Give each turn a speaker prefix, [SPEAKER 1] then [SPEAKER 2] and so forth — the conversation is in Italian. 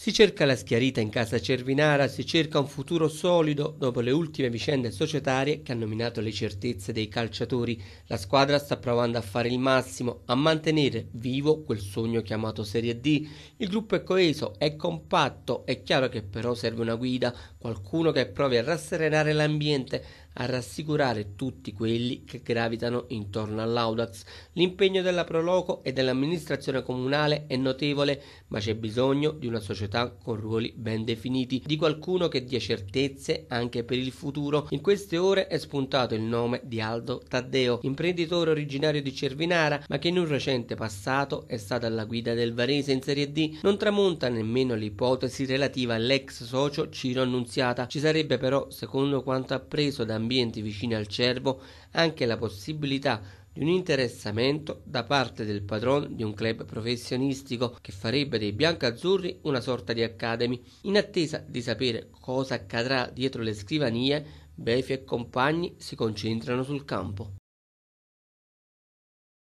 [SPEAKER 1] Si cerca la schiarita in casa Cervinara, si cerca un futuro solido dopo le ultime vicende societarie che hanno minato le certezze dei calciatori. La squadra sta provando a fare il massimo, a mantenere vivo quel sogno chiamato Serie D. Il gruppo è coeso, è compatto, è chiaro che però serve una guida, qualcuno che provi a rasserenare l'ambiente, a rassicurare tutti quelli che gravitano intorno all'Audax. L'impegno della Proloco e dell'amministrazione comunale è notevole, ma c'è bisogno di una società con ruoli ben definiti, di qualcuno che dia certezze anche per il futuro. In queste ore è spuntato il nome di Aldo Taddeo, imprenditore originario di Cervinara, ma che in un recente passato è stato alla guida del Varese in Serie D. Non tramonta nemmeno l'ipotesi relativa all'ex socio Ciro Annunziata. Ci sarebbe però, secondo quanto appreso da ambienti vicini al cervo anche la possibilità di un interessamento da parte del padrone di un club professionistico che farebbe dei biancazzurri una sorta di academy. In attesa di sapere cosa accadrà dietro le scrivanie, Befi e compagni si concentrano sul campo.